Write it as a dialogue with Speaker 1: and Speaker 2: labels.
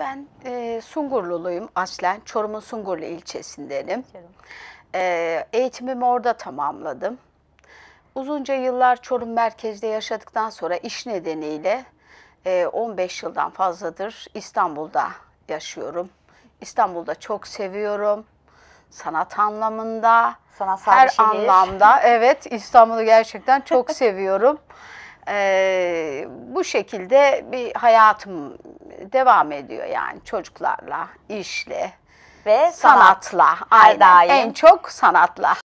Speaker 1: Ben e, Sungurluluyum aslen. Çorum'un Sungurlu ilçesindenim. E, eğitimimi orada tamamladım. Uzunca yıllar Çorum merkezde yaşadıktan sonra iş nedeniyle e, 15 yıldan fazladır İstanbul'da yaşıyorum. İstanbul'da çok seviyorum. Sanat anlamında, Sanatsal her şehir. anlamda.
Speaker 2: Evet, İstanbul'u gerçekten çok seviyorum.
Speaker 1: Ee, bu şekilde bir hayatım devam ediyor
Speaker 3: yani çocuklarla, işle, ve sanat. sanatla. Aynen. daim. En çok sanatla.